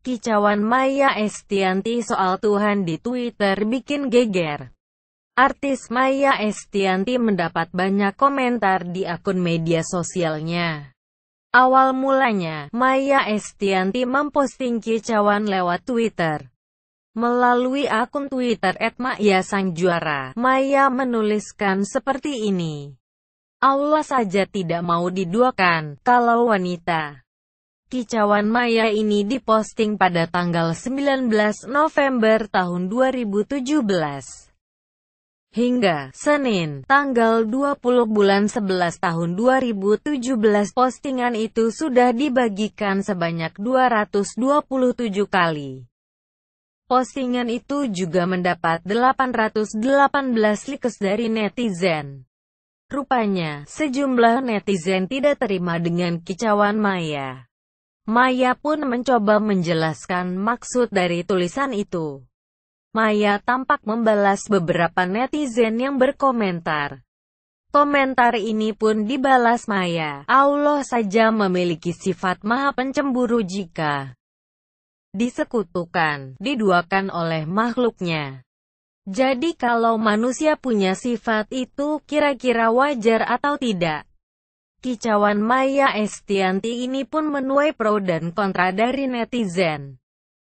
Kicauan Maya Estianti soal Tuhan di Twitter bikin geger. Artis Maya Estianti mendapat banyak komentar di akun media sosialnya. Awal mulanya, Maya Estianti memposting kicauan lewat Twitter. Melalui akun Twitter @maya Maya menuliskan seperti ini. Allah saja tidak mau diduakan, kalau wanita Kicauan maya ini diposting pada tanggal 19 November tahun 2017 hingga Senin, tanggal 20 bulan 11 tahun 2017 postingan itu sudah dibagikan sebanyak 227 kali. Postingan itu juga mendapat 818 likes dari netizen. Rupanya, sejumlah netizen tidak terima dengan kicauan maya. Maya pun mencoba menjelaskan maksud dari tulisan itu. Maya tampak membalas beberapa netizen yang berkomentar. Komentar ini pun dibalas Maya. Allah saja memiliki sifat maha pencemburu jika disekutukan, diduakan oleh makhluknya. Jadi kalau manusia punya sifat itu kira-kira wajar atau tidak? Kicauan Maya Estianti ini pun menuai pro dan kontra dari netizen.